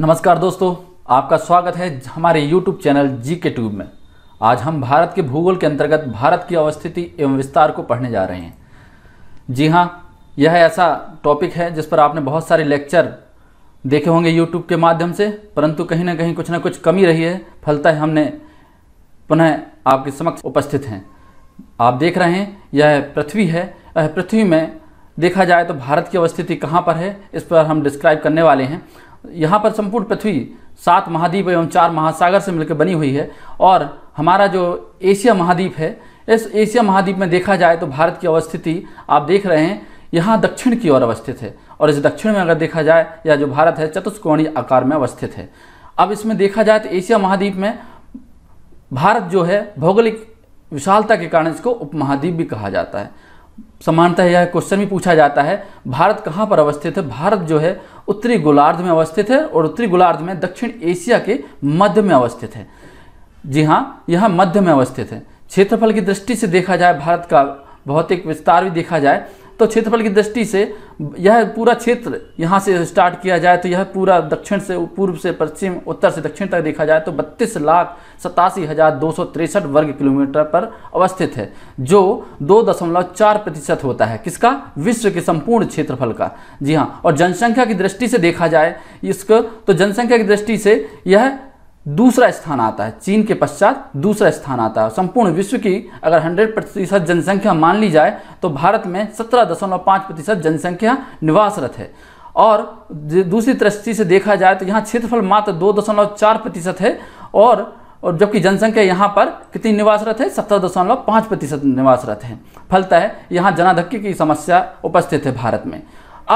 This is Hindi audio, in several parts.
नमस्कार दोस्तों आपका स्वागत है हमारे YouTube चैनल जी के ट्यूब में आज हम भारत के भूगोल के अंतर्गत भारत की अवस्थिति एवं विस्तार को पढ़ने जा रहे हैं जी हाँ यह ऐसा टॉपिक है जिस पर आपने बहुत सारे लेक्चर देखे होंगे YouTube के माध्यम से परंतु कहीं ना कहीं कुछ ना कुछ कमी रही है है हमने पुनः आपके समक्ष उपस्थित हैं आप देख रहे हैं यह पृथ्वी है पृथ्वी में देखा जाए तो भारत की अवस्थिति कहाँ पर है इस पर हम डिस्क्राइब करने वाले हैं यहाँ पर संपूर्ण पृथ्वी सात महाद्वीप एवं चार महासागर से मिलकर बनी हुई है और हमारा जो एशिया महाद्वीप है इस एशिया महाद्वीप में देखा जाए तो भारत की अवस्थिति आप देख रहे हैं यहाँ दक्षिण की ओर अवस्थित है और इस दक्षिण में अगर देखा जाए या जो भारत है चतुष्कोणीय आकार में अवस्थित है अब इसमें देखा जाए तो एशिया महाद्वीप में भारत जो है भौगोलिक विशालता के कारण इसको उपमहाद्वीप भी कहा जाता है समानता यह क्वेश्चन भी पूछा जाता है भारत कहाँ पर अवस्थित है भारत जो है उत्तरी गोलार्ध में अवस्थित है और उत्तरी गोलार्ध में दक्षिण एशिया के मध्य में अवस्थित है जी हाँ यह मध्य में अवस्थित है क्षेत्रफल की दृष्टि से देखा जाए भारत का भौतिक विस्तार भी देखा जाए तो क्षेत्रफल की दृष्टि से यह पूरा क्षेत्र यहाँ से स्टार्ट किया जाए तो यह पूरा दक्षिण से पूर्व से पश्चिम उत्तर से दक्षिण तक देखा जाए तो बत्तीस लाख सतासी हज़ार दो सौ तिरसठ वर्ग किलोमीटर पर अवस्थित है जो दो दशमलव चार प्रतिशत होता है किसका विश्व के संपूर्ण क्षेत्रफल का जी हाँ और जनसंख्या की दृष्टि से देखा जाए इसको तो जनसंख्या की दृष्टि से यह दूसरा स्थान आता है चीन के पश्चात दूसरा स्थान आता है संपूर्ण विश्व की अगर 100 प्रतिशत जनसंख्या मान ली जाए तो भारत में 17.5 प्रतिशत जनसंख्या निवासरत है और दूसरी दृष्टि से देखा जाए तो यहाँ क्षेत्रफल मात्र दो दशमलव चार प्रतिशत है और और जबकि जनसंख्या यहाँ पर कितनी निवासरत है सत्रह दशमलव पाँच प्रतिशत निवासरत है फलता है यहाँ जनाधक्की की समस्या उपस्थित है भारत में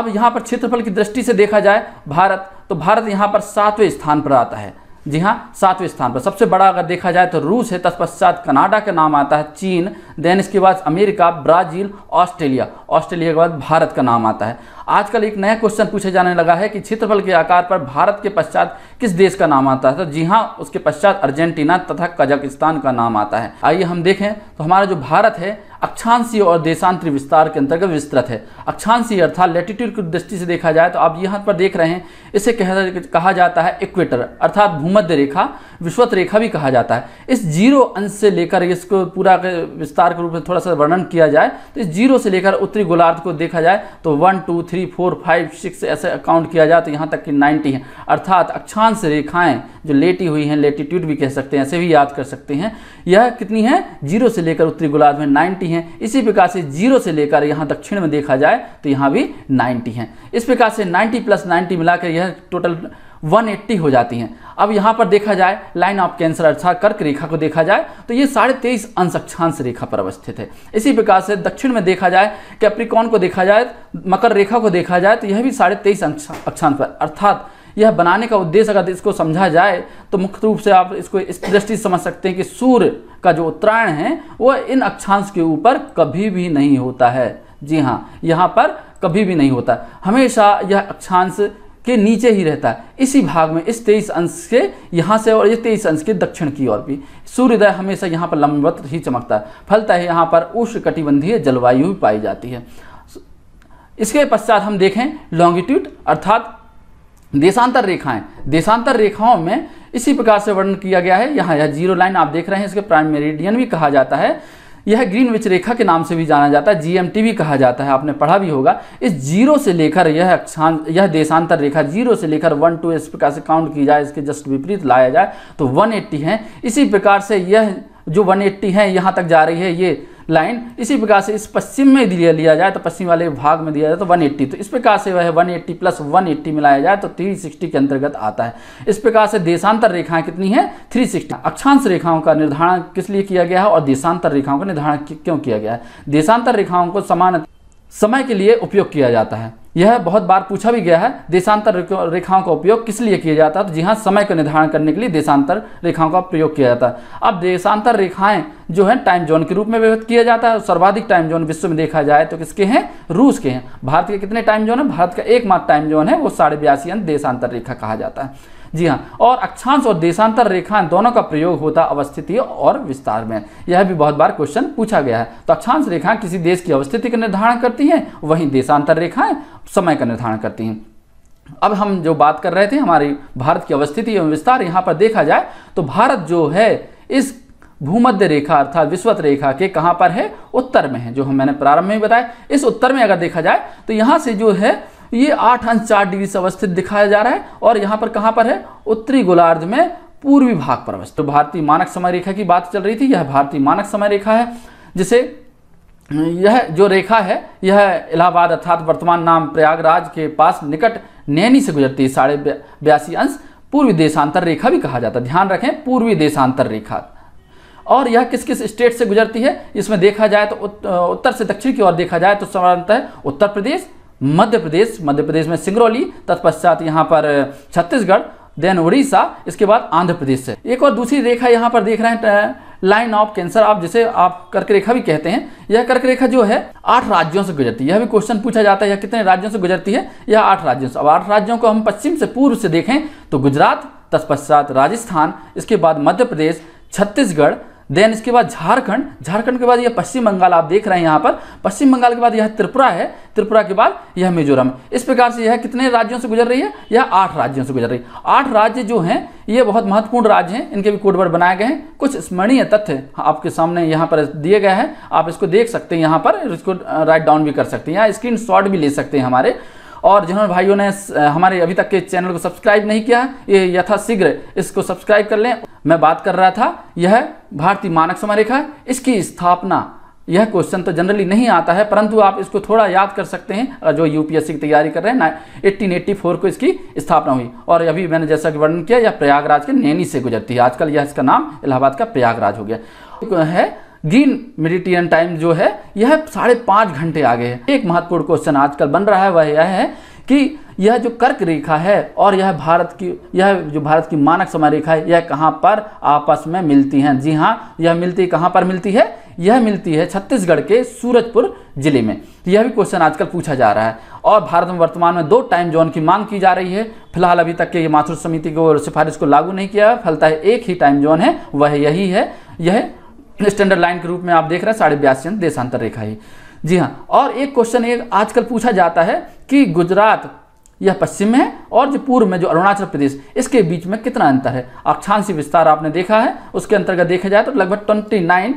अब यहाँ पर क्षेत्रफल की दृष्टि से देखा जाए भारत तो भारत यहाँ पर सातवें स्थान पर आता है जी हाँ सातवें स्थान पर सबसे बड़ा अगर देखा जाए तो रूस है तत्पश्चात कनाडा का नाम आता है चीन देन इसके बाद अमेरिका ब्राज़ील ऑस्ट्रेलिया ऑस्ट्रेलिया के बाद भारत का नाम आता है आजकल एक नया क्वेश्चन पूछे जाने लगा है कि क्षेत्रफल के आकार पर भारत के पश्चात किस देश का नाम आता है तो जी हाँ उसके पश्चात अर्जेंटीना तथा कजाकिस्तान का नाम आता है आइए हम देखें तो हमारा जो भारत है अक्षांशीय और देशांतरी विस्तार के अंतर्गत विस्तृत है अक्षांशीय अर्थात लेटिट्यूड की दृष्टि से देखा जाए तो आप यहाँ पर देख रहे हैं इसे कहा जाता है इक्वेटर अर्थात भूमध्य रेखा विश्वत रेखा भी कहा जाता है इस जीरो अंश से लेकर इसको पूरा विस्तार के रूप में थोड़ा सा वर्णन किया जाए तो इस जीरो से लेकर उत्तरी गोलार्ध को देखा जाए तो one two three three four five six ऐसे अकाउंट किया जाए तो यहाँ तक कि नाइन्टी है अर्थात अक्षांश रेखाएं जो लेटी हुई हैं लेटीट्यूड भी कह सकते हैं ऐसे भी याद कर सकते हैं यह कितनी है जीरो से लेकर उत्तरी गोलार्ध में नाइन्टी है इसी प्रकार से जीरो से लेकर यहाँ दक्षिण में देखा जाए तो यहाँ भी नाइन्टी है इस प्रकार से नाइन्टी प्लस नाइन्टी मिलाकर यह टोटल 180 हो जाती हैं अब यहाँ पर देखा जाए लाइन ऑफ कैंसर अर्थात कर्क रेखा को देखा जाए तो ये साढ़े तेईस अंश अक्षांश रेखा पर अवस्थित है इसी प्रकार से दक्षिण में देखा जाए कैप्रिकॉन को देखा जाए मकर रेखा को देखा जाए तो यह भी साढ़े तेईस अक्षांश पर अर्थात यह बनाने का उद्देश्य अगर इसको समझा जाए तो मुख्य रूप से आप इसको इस दृष्टि समझ सकते हैं कि सूर्य का जो उत्तरायण है वह इन अक्षांश के ऊपर कभी भी नहीं होता है जी हाँ यहाँ पर कभी भी नहीं होता हमेशा यह अक्षांश के नीचे ही रहता है इसी भाग में इस तेईस अंश के यहाँ से और ये तेईस अंश के दक्षिण की ओर भी सूर्योदय हमेशा यहाँ पर लंबवत ही चमकता है फलता है यहाँ पर उष्ण कटिबंधीय जलवायु भी पाई जाती है इसके पश्चात हम देखें लॉन्गिट्यूड अर्थात देशांतर रेखाएं देशांतर रेखाओं में इसी प्रकार से वर्णन किया गया है यहाँ यह जीरो लाइन आप देख रहे हैं इसके प्राइम मेरिडियन भी कहा जाता है यह ग्रीन विच रेखा के नाम से भी जाना जाता है जीएमटी भी कहा जाता है आपने पढ़ा भी होगा इस जीरो से लेकर यह यह देशांतर रेखा जीरो से लेकर वन टू इस प्रकार से काउंट की जाए इसके जस्ट विपरीत लाया जाए तो 180 है इसी प्रकार से यह जो 180 है यहाँ तक जा रही है ये लाइन इसी प्रकार से इस पश्चिम में दिया लिया जाए तो पश्चिम वाले भाग में दिया जाए तो 180 तो इस प्रकार से वह 180 प्लस 180 मिलाया जाए तो 360 के अंतर्गत आता है इस प्रकार से देशांतर रेखाएं कितनी है 360 अक्षांश रेखाओं का निर्धारण किस लिए किया गया है और देशांतर रेखाओं का निर्धारण क्यों किया गया है देशांतर रेखाओं को समान समय के लिए उपयोग किया जाता है यह बहुत बार पूछा भी गया है देशांतर रेखाओं का उपयोग किस लिए किया जाता है तो जी हाँ समय का निर्धारण करने के लिए देशांतर रेखाओं का प्रयोग किया जाता है अब देशांतर रेखाएं जो है टाइम जोन के रूप में व्यवहित किया जाता है सर्वाधिक टाइम जोन विश्व में देखा जाए तो किसके हैं रूस के हैं भारत के कितने टाइम जोन है भारत का एकमात्र टाइम जोन है वो साढ़े बयासी देशांतर रेखा कहा जाता है जी हाँ और अक्षांश और देशांतर रेखाएं दोनों का प्रयोग होता अवस्थिति और विस्तार में यह भी बहुत बार क्वेश्चन पूछा गया है तो अक्षांश रेखाएं किसी देश की अवस्थिति का निर्धारण करती है वहीं देशांतर रेखाएं समय का निर्धारण करती हैं अब हम जो बात कर रहे थे हमारी भारत की अवस्थिति एवं विस्तार यहाँ पर देखा जाए तो भारत जो है इस भूमध्य रेखा अर्थात विश्वत रेखा के कहाँ पर है उत्तर में है जो हम मैंने प्रारंभ में बताया इस उत्तर में अगर देखा जाए तो यहाँ से जो है ये आठ अंश चार डिग्री से अवस्थित दिखाया जा रहा है और यहाँ पर कहाँ पर है उत्तरी गोलार्ध में पूर्वी भाग पर अवस्थित तो भारतीय मानक समय रेखा की बात चल रही थी यह भारतीय मानक समय रेखा है जिसे यह जो रेखा है यह इलाहाबाद अर्थात वर्तमान नाम प्रयागराज के पास निकट नैनी से गुजरती है साढ़े बयासी अंश पूर्वी देशांतर रेखा भी कहा जाता है ध्यान रखें पूर्वी देशांतर रेखा और यह किस किस स्टेट से गुजरती है इसमें देखा जाए तो उत्तर से दक्षिण की ओर देखा जाए तो सामान्यतः उत्तर प्रदेश मध्य प्रदेश मध्य प्रदेश में सिंगरौली तत्पश्चात यहाँ पर छत्तीसगढ़ देन उड़ीसा इसके बाद आंध्र प्रदेश से एक और दूसरी रेखा यहाँ पर देख रहे हैं लाइन ऑफ कैंसर आप जिसे आप कर्क रेखा भी कहते हैं यह कर्क रेखा जो है आठ राज्यों से गुजरती है यह भी क्वेश्चन पूछा जाता है यह कितने राज्यों से गुजरती है यह आठ राज्यों से अब आठ राज्यों को हम पश्चिम से पूर्व से देखें तो गुजरात तत्पश्चात राजस्थान इसके बाद मध्य प्रदेश छत्तीसगढ़ देन इसके बाद झारखंड झारखंड के बाद यह पश्चिम बंगाल आप देख रहे हैं यहाँ पर पश्चिम बंगाल के बाद यह त्रिपुरा है त्रिपुरा के बाद यह मिजोरम इस प्रकार से यह कितने राज्यों से गुजर रही है यह आठ राज्यों से गुजर रही है आठ राज्य जो हैं ये बहुत महत्वपूर्ण राज्य हैं इनके भी कोडवर्ड बनाए गए हैं कुछ स्मरणीय तथ्य आपके सामने यहाँ पर दिए गए हैं आप इसको देख सकते हैं यहाँ पर इसको राइट डाउन भी कर सकते हैं या स्क्रीन भी ले सकते हैं हमारे और जिन्होंने भाइयों ने हमारे अभी तक के चैनल को सब्सक्राइब नहीं किया ये यथाशीघ्र इसको सब्सक्राइब कर लें मैं बात कर रहा था यह भारतीय मानक रेखा इसकी स्थापना यह क्वेश्चन तो जनरली नहीं आता है परंतु आप इसको थोड़ा याद कर सकते हैं जो यूपीएससी की तैयारी कर रहे हैं एट्टीन एट्टी फोर को इसकी स्थापना हुई और अभी मैंने जैसा कि वर्णन किया यह प्रयागराज के नैनी से गुजरती है आजकल यह इसका नाम इलाहाबाद का प्रयागराज हो गया है ग्रीन मेडिटेरियन टाइम जो है यह साढ़े पाँच घंटे आगे है एक महत्वपूर्ण क्वेश्चन आजकल बन रहा है वह यह है कि यह जो कर्क रेखा है और यह भारत की यह जो भारत की मानक समय रेखा है यह कहाँ पर आपस में मिलती हैं जी हाँ यह मिलती कहाँ पर मिलती है यह मिलती है छत्तीसगढ़ के सूरजपुर जिले में यह भी क्वेश्चन आजकल पूछा जा रहा है और भारत में वर्तमान में दो टाइम जोन की मांग की जा रही है फिलहाल अभी तक के मातृ समिति को सिफारिश को लागू नहीं किया फलता है एक ही टाइम जोन है वह यही है यह स्टैंडर्ड लाइन के रूप में आप देख रहे हैं साढ़े बयासी अंश देशांतर रेखा है जी हाँ और एक क्वेश्चन एक आजकल पूछा जाता है कि गुजरात यह पश्चिम में है और जो पूर्व में जो अरुणाचल प्रदेश इसके बीच में कितना अंतर है अक्षांशी विस्तार आपने देखा है उसके अंतर्गत देखा जाए तो लगभग ट्वेंटी नाइन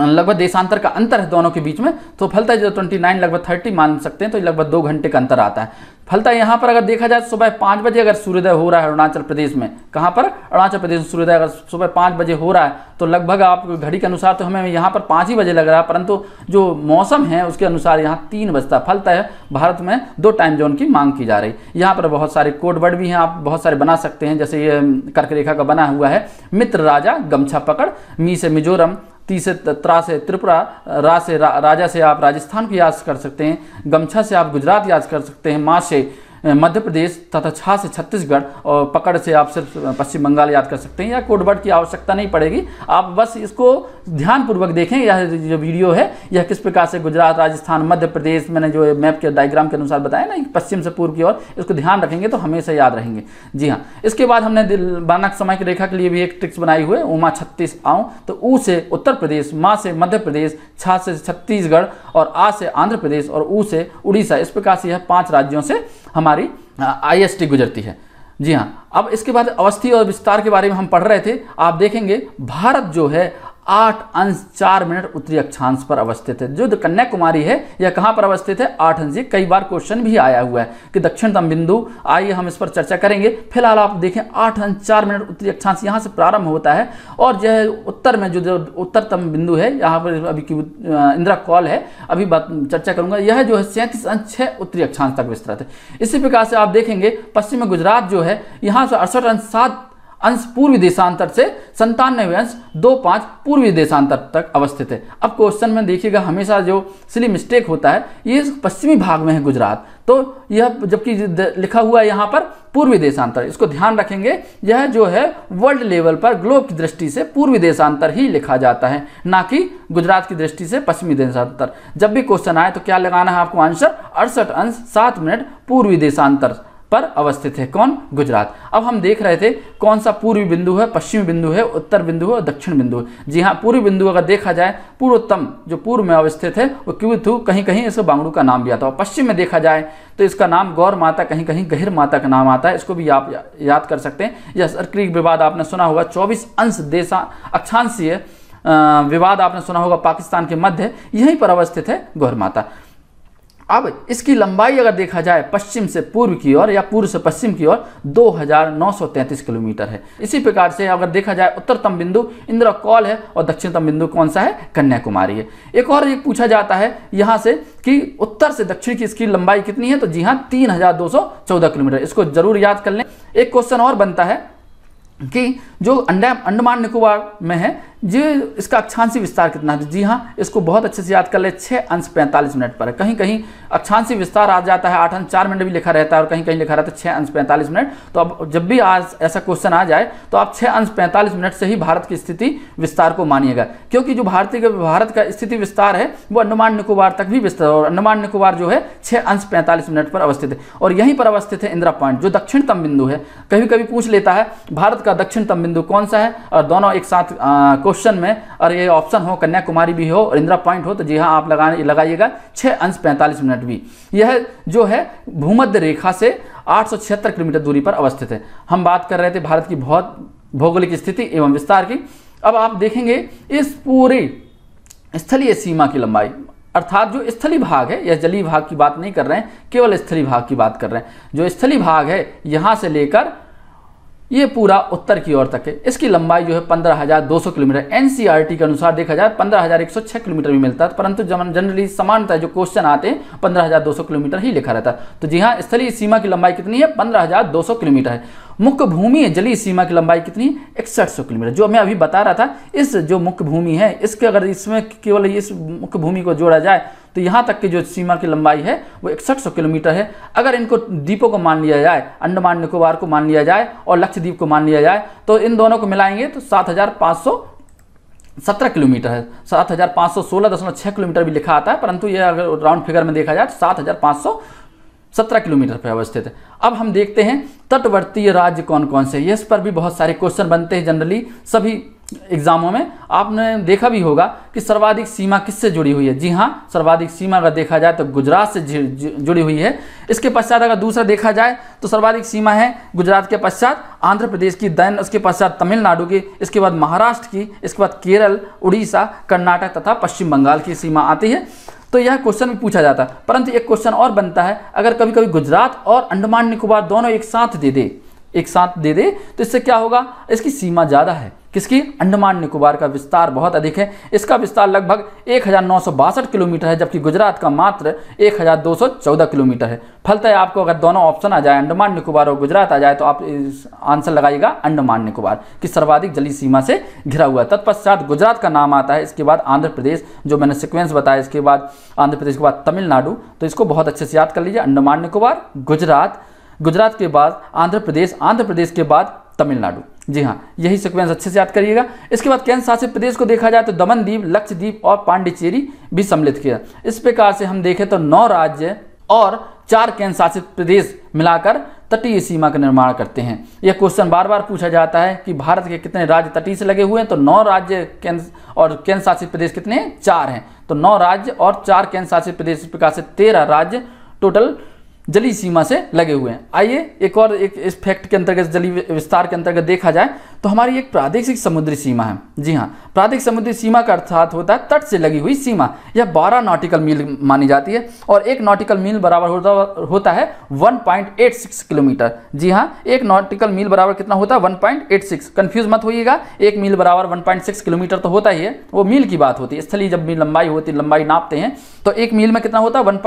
लगभग देशांतर का अंतर है दोनों के बीच में तो फलता जो 29 लगभग 30 मान सकते हैं तो लगभग दो घंटे का अंतर आता है फलता यहाँ पर अगर देखा जाए तो सुबह पाँच बजे अगर सूर्योदय हो रहा है अरुणाचल प्रदेश में कहाँ पर अरुणाचल प्रदेश में सूर्योदय अगर सुबह पाँच बजे हो रहा है तो लगभग आप घड़ी के अनुसार तो हमें यहाँ पर पाँच ही बजे लग रहा है परंतु जो मौसम है उसके अनुसार यहाँ तीन बजता है फलता है भारत में दो टाइम जोन की मांग की जा रही है यहाँ पर बहुत सारे कोडवर्ड भी हैं आप बहुत सारे बना सकते हैं जैसे ये कर्क रेखा का बना हुआ है मित्र राजा गमछा पकड़ मी से मिजोरम तीसरे त्रा से त्रिपुरा रा से रा, राजा से आप राजस्थान को याद कर सकते हैं गमछा से आप गुजरात याद कर सकते हैं माँ से मध्य प्रदेश तथा छः से छत्तीसगढ़ और पकड़ से आप सिर्फ पश्चिम बंगाल याद कर सकते हैं या कोडवर्ड की आवश्यकता नहीं पड़ेगी आप बस इसको ध्यानपूर्वक देखें यह जो वीडियो है यह किस प्रकार से गुजरात राजस्थान मध्य प्रदेश मैंने जो मैप के डायग्राम के अनुसार बताया ना पश्चिम से पूर्व की ओर इसको ध्यान रखेंगे तो हमेशा याद रहेंगे जी हाँ इसके बाद हमने बानक समय की रेखा के लिए भी एक ट्रिक्स बनाई हुई उमा छत्तीस आऊँ तो ऊ से उत्तर प्रदेश माँ से मध्य प्रदेश छा से छत्तीसगढ़ और आ से आंध्र प्रदेश और ऊ से उड़ीसा इस प्रकार से यह पाँच राज्यों से हमारे हमारी आईएसटी गुजरती है जी हाँ अब इसके बाद अवस्थी और विस्तार के बारे में हम पढ़ रहे थे आप देखेंगे भारत जो है आठ अंश चार मिनट उत्तरी अक्षांश पर अवस्थित है जो कन्याकुमारी है यह कहाँ पर अवस्थित है आठ अंश कई बार क्वेश्चन भी आया हुआ है कि दक्षिणतम बिंदु आइए हम इस पर चर्चा करेंगे फिलहाल आप देखें आठ अंश चार मिनट उत्तरी अक्षांश यहाँ से प्रारंभ होता है और है उत्तर में जो जो उत्तरतम बिंदु है यहाँ पर अभी की इंदिरा कॉल है अभी चर्चा करूंगा यह जो है सैंतीस अंश छह उत्तरी अक्षांश तक विस्तृत है इसी प्रकार से आप देखेंगे पश्चिम गुजरात जो है यहाँ से अड़सठ अंश सात अंश पूर्वी देशांतर से संतानवे अंश दो पांच पूर्वी देशांतर तक अवस्थित है अब क्वेश्चन में देखिएगा हमेशा जो सिली मिस्टेक होता है ये पश्चिमी भाग में है गुजरात तो यह जबकि लिखा हुआ है यहाँ पर पूर्वी देशांतर इसको ध्यान रखेंगे यह जो है वर्ल्ड लेवल पर ग्लोब की दृष्टि से पूर्वी देशांतर ही लिखा जाता है ना कि गुजरात की दृष्टि से पश्चिमी देशांतर जब भी क्वेश्चन आए तो क्या लगाना है आपको आंसर अड़सठ अंश सात मिनट पूर्वी देशांतर पर अवस्थित है कौन गुजरात अब हम देख रहे थे कौन सा पूर्वी बिंदु है पश्चिमी बिंदु है उत्तर बिंदु है और दक्षिण बिंदु है जी हाँ पूर्वी बिंदु अगर देखा जाए पूर्वोत्तम जो पूर्व में अवस्थित है वो क्यों थू कहीं कहीं इसको बांगड़ू का नाम भी आता है पश्चिम में देखा जाए तो इसका नाम गौर माता कहीं कहीं गहिर माता का नाम आता है इसको भी आप या, याद कर सकते हैं यह सर विवाद आपने सुना होगा चौबीस अंश देशा अक्षांशीय विवाद आपने सुना होगा पाकिस्तान के मध्य यहीं पर अवस्थित है गौर माता अब इसकी लंबाई अगर देखा जाए पश्चिम से पूर्व की ओर या पूर्व से पश्चिम की ओर 2933 किलोमीटर है इसी प्रकार से अगर देखा जाए उत्तरतम बिंदु इंदिरा कॉल है और दक्षिणतम बिंदु कौन सा है कन्याकुमारी है एक और ये पूछा जाता है यहाँ से कि उत्तर से दक्षिण की इसकी लंबाई कितनी है तो जी हाँ तीन किलोमीटर इसको जरूर याद कर लें एक क्वेश्चन और बनता है कि जो अंडमान निकोबार में है जो इसका अक्षांशी विस्तार कितना है जी हाँ इसको बहुत अच्छे से याद कर ले छः अंश पैंतालीस मिनट पर कहीं कहीं अक्षांशी विस्तार आ जाता है आठ अंश चार मिनट भी लिखा रहता है और कहीं कहीं लिखा रहता है छः अंश पैंतालीस मिनट तो अब जब भी आज ऐसा क्वेश्चन आ जाए तो आप छः अंश पैंतालीस मिनट से ही भारत की स्थिति विस्तार को मानिएगा क्योंकि जो भारतीय भारत का स्थिति विस्तार है वो अंडमान निकोबार तक भी विस्तार और अंडमान निकोबार जो है छः अंश पैंतालीस मिनट पर अवस्थित है और यहीं पर अवस्थित है इंदिरा पॉइंट जो दक्षिणतम बिंदु है कभी कभी पूछ लेता है भारत का दक्षिणतम बिंदु कौन सा है और दोनों एक साथ क्वेश्चन में और ये ऑप्शन हो कन्याकुमारी भी हो और इंदिरा पॉइंट हो तो जी हाँ आप लगाने लगाइएगा छः अंश पैंतालीस मिनट भी यह जो है भूमध्य रेखा से आठ किलोमीटर दूरी पर अवस्थित है हम बात कर रहे थे भारत की बहुत भौगोलिक स्थिति एवं विस्तार की अब आप देखेंगे इस पूरे स्थलीय सीमा की लंबाई अर्थात जो स्थली भाग है या जली भाग की बात नहीं कर रहे हैं केवल स्थली भाग की बात कर रहे हैं जो स्थली भाग है यहाँ से लेकर ये पूरा उत्तर की ओर तक है इसकी लंबाई जो है 15,200 किलोमीटर एनसीईआरटी e के अनुसार देखा जाए 15,106 किलोमीटर भी मिलता है परंतु जनरली समानता जो क्वेश्चन आते हैं 15,200 किलोमीटर ही लिखा रहता है तो जी हाँ स्थलीय सीमा की लंबाई कितनी है 15,200 किलोमीटर है मुख्य भूमि जलीय सीमा की लंबाई कितनी इकसठ सौ किलोमीटर जो मैं अभी बता रहा था इस जो मुख्य भूमि है इसके अगर इसमें केवल इस मुख्य भूमि को जोड़ा जाए तो यहाँ तक की जो सीमा की लंबाई है वो इकसठ सौ किलोमीटर है अगर इनको द्वीपों को मान लिया जाए अंडमान निकोबार को मान लिया जाए और लक्षद्वीप को मान लिया जाए तो इन दोनों को मिलाएंगे तो सात हजार पाँच सौ सत्रह किलोमीटर है सात हज़ार पाँच सौ सोलह दशमलव छः किलोमीटर भी लिखा आता है परंतु यह अगर राउंड फिगर में देखा जाए तो सात हज़ार पाँच सौ सत्रह किलोमीटर पर अवस्थित है अब हम देखते हैं तटवर्तीय राज्य कौन कौन से इस पर भी बहुत सारे क्वेश्चन बनते हैं जनरली सभी एग्जामों में आपने देखा भी होगा कि सर्वाधिक सीमा किससे जुड़ी हुई है जी हाँ सर्वाधिक सीमा अगर देखा जाए तो गुजरात से जुड़ी हुई है इसके पश्चात अगर दूसरा देखा जाए तो सर्वाधिक सीमा है गुजरात के पश्चात आंध्र प्रदेश की दैन उसके पश्चात तमिलनाडु की इसके बाद महाराष्ट्र की इसके बाद केरल उड़ीसा कर्नाटक तथा पश्चिम बंगाल की सीमा आती है तो यह क्वेश्चन भी पूछा जाता परंतु एक क्वेश्चन और बनता है अगर कभी कभी गुजरात और अंडमान निकोबार दोनों एक साथ दे दे एक साथ दे दे तो इससे क्या होगा इसकी सीमा ज़्यादा है किसकी अंडमान निकोबार का विस्तार बहुत अधिक है इसका विस्तार लगभग एक किलोमीटर है जबकि गुजरात का मात्र एक किलोमीटर है है आपको अगर दोनों ऑप्शन आ जाए अंडमान निकोबार और गुजरात आ जाए तो आप आंसर लगाइएगा अंडमान निकोबार कि सर्वाधिक जली सीमा से घिरा हुआ है तत्पश्चात गुजरात का नाम आता है इसके बाद आंध्र प्रदेश जो मैंने सिक्वेंस बताया इसके बाद आंध्र प्रदेश के बाद तमिलनाडु तो इसको बहुत अच्छे से याद कर लीजिए अंडमान निकोबार गुजरात गुजरात के बाद आंध्र प्रदेश आंध्र प्रदेश के बाद तमिलनाडु जी हाँ यही सिक्वेंस अच्छे से याद करिएगा इसके बाद केंद्र शासित प्रदेश को देखा जाए तो दमन द्वीप लक्षद्वीप और पांडिचेरी भी सम्मिलित किया इस प्रकार से हम देखें तो नौ राज्य और चार केंद्र शासित प्रदेश मिलाकर तटीय सीमा का निर्माण करते हैं यह क्वेश्चन बार बार पूछा जाता है कि भारत के कितने राज्य तटीय से लगे हुए हैं तो नौ राज्य केंद्र और केंद्र शासित प्रदेश कितने हैं चार हैं तो नौ राज्य और चार केंद्र शासित प्रदेश इस प्रकार से तेरह राज्य टोटल जली सीमा से लगे हुए हैं आइए एक और एक इस फैक्ट के अंतर्गत जली विस्तार के अंतर्गत देखा जाए तो हमारी एक प्रादेशिक समुद्री सीमा है जी हाँ प्रादेशिक समुद्री सीमा का अर्थात होता है तट से लगी हुई सीमा यह 12 नॉटिकल मील मानी जाती है और एक नॉटिकल मील बराबर होता होता है 1.86 किलोमीटर जी हाँ एक नॉटिकल मील बराबर कितना होता है वन पॉइंट मत होइएगा एक मील बराबर वन किलोमीटर तो होता ही है वो मील की बात होती है स्थलीय जब लंबाई होती है लंबाई नापते हैं तो एक मील में कितना होता है वन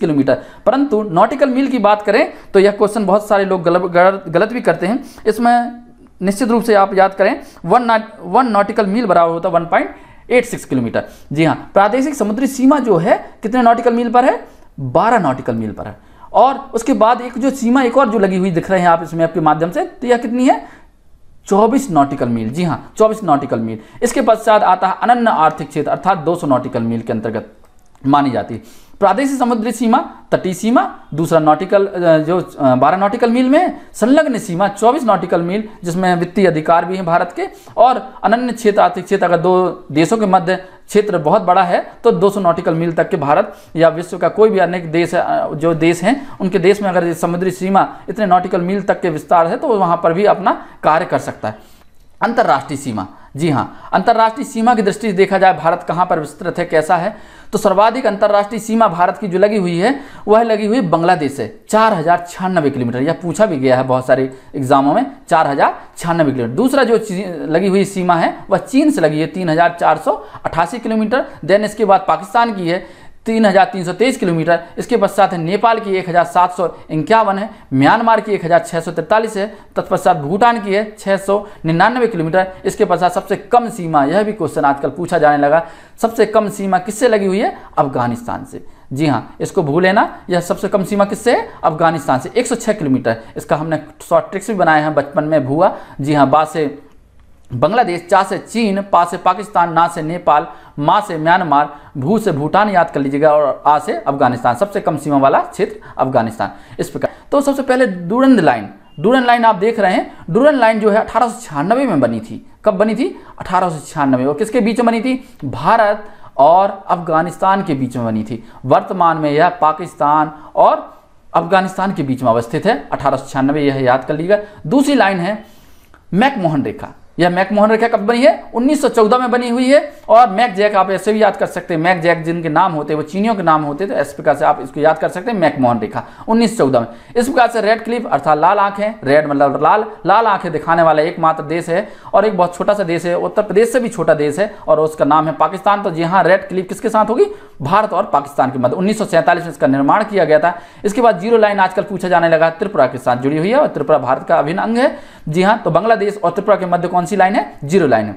किलोमीटर परंतु नॉटिकल न्यूमेरिकल मील की बात करें तो यह क्वेश्चन बहुत सारे लोग गलत गलत, भी करते हैं इसमें निश्चित रूप से आप याद करें वन वन नॉटिकल मील बराबर होता है one point eight six kilometre जी हाँ प्रादेशिक समुद्री सीमा जो है कितने नॉटिकल मील पर है बारह नॉटिकल मील पर है और उसके बाद एक जो सीमा एक और जो लगी हुई दिख रहे हैं आप इसमें आपके माध्यम से तो यह कितनी है चौबीस नॉटिकल मील जी हाँ चौबीस नॉटिकल मील इसके पश्चात आता है अनन्य आर्थिक क्षेत्र अर्थात दो नॉटिकल मील के अंतर्गत मानी जाती है प्रादेशिक समुद्री सीमा तटी सीमा दूसरा नॉटिकल जो बारह नॉटिकल मील में संलग्न सीमा चौबीस नॉटिकल मील जिसमें वित्तीय अधिकार भी हैं भारत के और अनन्य क्षेत्र आर्थिक क्षेत्र अगर दो देशों के मध्य क्षेत्र बहुत बड़ा है तो 200 नॉटिकल मील तक के भारत या विश्व का कोई भी अनेक देश जो देश हैं उनके देश में अगर समुद्री सीमा इतने नॉटिकल मील तक के विस्तार है तो वहाँ पर भी अपना कार्य कर सकता है अंतर्राष्ट्रीय सीमा जी हाँ अंतर्राष्ट्रीय सीमा की दृष्टि से देखा जाए भारत कहाँ पर विस्तृत है कैसा है तो सर्वाधिक अंतर्राष्ट्रीय सीमा भारत की जो लगी हुई है वह लगी हुई बांग्लादेश से चार हजार छियानबे किलोमीटर यह पूछा भी गया है बहुत सारे एग्जामों में चार हजार छियानबे किलोमीटर दूसरा जो लगी हुई सीमा है वह चीन से लगी है तीन हजार चार सौ अठासी किलोमीटर देन इसके बाद पाकिस्तान की है तीन हज़ार तीन सौ तेईस किलोमीटर इसके पश्चात है नेपाल की एक हज़ार सात सौ इक्यावन है म्यांमार की एक हज़ार छः सौ तैंतालीस है तत्पश्चात भूटान की है छः सौ निन्यानवे किलोमीटर इसके पश्चात सबसे कम सीमा यह भी क्वेश्चन आजकल पूछा जाने लगा सबसे कम सीमा किससे लगी हुई है अफगानिस्तान से जी हाँ इसको भूल लेना यह सबसे कम सीमा किससे है अफगानिस्तान से 106 किलोमीटर इसका हमने शॉर्ट ट्रिक्स भी बनाए हैं बचपन में भूआ जी हाँ बा से बांग्लादेश चा से चीन पा से पाकिस्तान ना से नेपाल माँ से म्यांमार भू से भूटान याद कर लीजिएगा और आ से अफगानिस्तान सबसे कम सीमा वाला क्षेत्र अफगानिस्तान इस प्रकार तो सबसे पहले दुरंध लाइन डूरन लाइन आप देख रहे हैं डूरन लाइन जो है अठारह में बनी थी कब बनी थी अठारह और किसके बीच में बनी थी भारत और अफगानिस्तान के बीच में बनी थी वर्तमान में यह पाकिस्तान और अफगानिस्तान के बीच में अवस्थित है अठारह यह याद कर लीजिएगा दूसरी लाइन है मैकमोहन रेखा यह मैकमोहन रेखा कब बनी है 1914 में बनी हुई है और मैक जैक आप ऐसे भी याद कर सकते हैं मैक जैक जिनके नाम होते हैं वो चीनियों के नाम होते तो इस प्रकार से आप इसको याद कर सकते हैं मैकमोहन रेखा 1914 में इस प्रकार से रेड क्लिफ अर्थात लाल आंखें रेड मतलब लाल लाल आंखें दिखाने वाला एकमात्र देश है और एक बहुत छोटा सा देश है उत्तर प्रदेश से भी छोटा देश है और उसका नाम है पाकिस्तान तो जी हाँ रेड क्लिफ किसके साथ होगी भारत और पाकिस्तान के मध्य उन्नीस में इसका निर्माण किया गया था इसके बाद जीरो लाइन आजकल पूछा जाने लगा त्रिपुरा के साथ जुड़ी हुई है और त्रिपुरा भारत का अभिन्न अंग है जी हाँ तो बांग्लादेश और त्रिपुरा के मध्य कौन कौन सी लाइन है जीरो लाइन है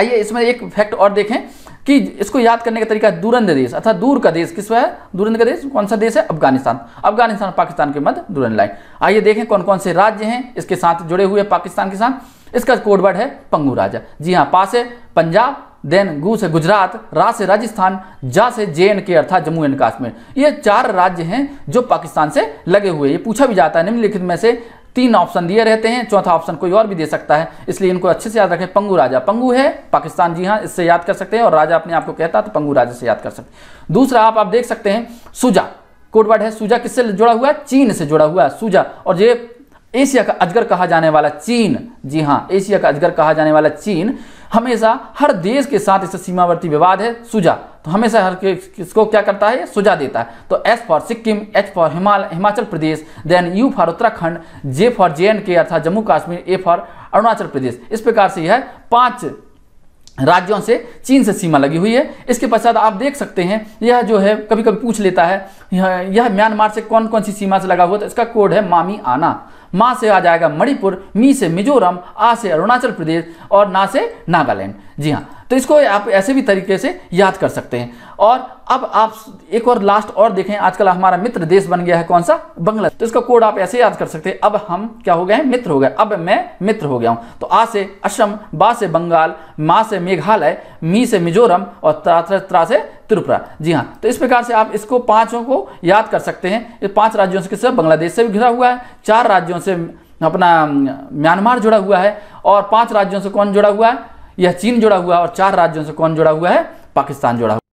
आइए इसमें एक फैक्ट और देखें कि इसको याद करने का तरीका दूरंद देश अर्थात दूर का देश किस है दूरंद का देश कौन सा देश है अफगानिस्तान अफगानिस्तान पाकिस्तान के मध्य दूरंद लाइन आइए देखें कौन कौन से राज्य हैं इसके साथ जुड़े हुए पाकिस्तान के साथ इसका कोडवर्ड है पंगू राजा जी हाँ पास है पंजाब देन गू से गुजरात रा से राजस्थान जा से जे के अर्थात जम्मू एंड कश्मीर ये चार राज्य हैं जो पाकिस्तान से लगे हुए ये पूछा भी जाता है निम्नलिखित में से तीन ऑप्शन दिए रहते हैं चौथा ऑप्शन कोई और भी दे सकता है इसलिए इनको अच्छे से याद रखें पंगू राजा पंगू है पाकिस्तान जी हाँ इससे याद कर सकते हैं और राजा अपने आप को कहता तो पंगू राजा से याद कर सकते हैं दूसरा आप आप देख सकते हैं सूजा कोडवर्ड है सूजा किससे जुड़ा हुआ है चीन से जुड़ा हुआ है सूजा और ये एशिया का अजगर कहा जाने वाला चीन जी हाँ एशिया का अजगर कहा जाने वाला चीन हमेशा हर देश के साथ इससे सीमावर्ती विवाद है सुझा तो हमेशा हर के किसको क्या करता है सुझा देता है तो S for Sikkim H for हिमाल Himachal Pradesh then U for Uttarakhand J for J and K अर्थात जम्मू कश्मीर ए फॉर अरुणाचल प्रदेश इस प्रकार से यह पांच राज्यों से चीन से सीमा लगी हुई है इसके पश्चात आप देख सकते हैं यह जो है कभी कभी पूछ लेता है यह, म्यांमार से कौन कौन सी सीमा से लगा हुआ तो इसका कोड है मामी आना माँ से आ जाएगा मणिपुर मी से मिजोरम आ से अरुणाचल प्रदेश और ना से नागालैंड जी हाँ तो इसको आप ऐसे भी तरीके से याद कर सकते हैं और अब आप एक और लास्ट और देखें आजकल हमारा मित्र देश बन गया है कौन सा बंगला तो इसका कोड आप ऐसे याद कर सकते हैं अब हम क्या हो गए हैं मित्र हो गए अब मैं मित्र हो गया हूं तो आ से असम बा से बंगाल माँ से मेघालय मी से मिजोरम और त्रा, त्रा, त्रा से त्रिपुरा जी हाँ तो इस प्रकार से आप इसको पांचों को याद कर सकते हैं पांच राज्यों से बांग्लादेश से भी घिरा हुआ है चार राज्यों से अपना म्यांमार जुड़ा हुआ है और पांच राज्यों से कौन जुड़ा हुआ है यह चीन जुड़ा हुआ है और चार राज्यों से कौन जुड़ा हुआ है पाकिस्तान जुड़ा हुआ